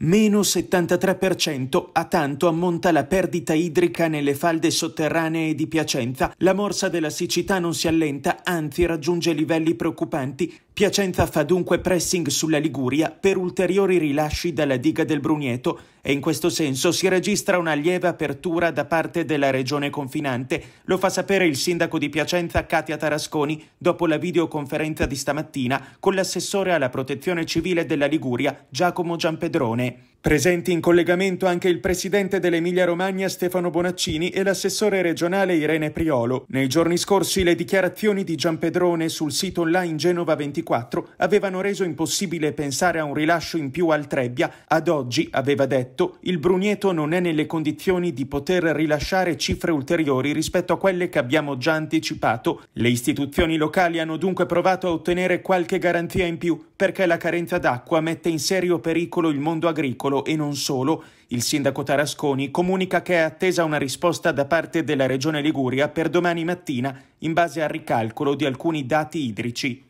Meno 73% a tanto ammonta la perdita idrica nelle falde sotterranee di Piacenza. La morsa della siccità non si allenta, anzi raggiunge livelli preoccupanti. Piacenza fa dunque pressing sulla Liguria per ulteriori rilasci dalla diga del Brugneto e in questo senso si registra una lieve apertura da parte della regione confinante. Lo fa sapere il sindaco di Piacenza Katia Tarasconi dopo la videoconferenza di stamattina con l'assessore alla protezione civile della Liguria Giacomo Giampedrone. Presenti in collegamento anche il presidente dell'Emilia Romagna Stefano Bonaccini e l'assessore regionale Irene Priolo. Nei giorni scorsi le dichiarazioni di Giampedrone sul sito online Genova 24 avevano reso impossibile pensare a un rilascio in più al Trebbia. Ad oggi, aveva detto, il Brugneto non è nelle condizioni di poter rilasciare cifre ulteriori rispetto a quelle che abbiamo già anticipato. Le istituzioni locali hanno dunque provato a ottenere qualche garanzia in più, perché la carenza d'acqua mette in serio pericolo il mondo agricolo e non solo. Il sindaco Tarasconi comunica che è attesa una risposta da parte della Regione Liguria per domani mattina in base al ricalcolo di alcuni dati idrici.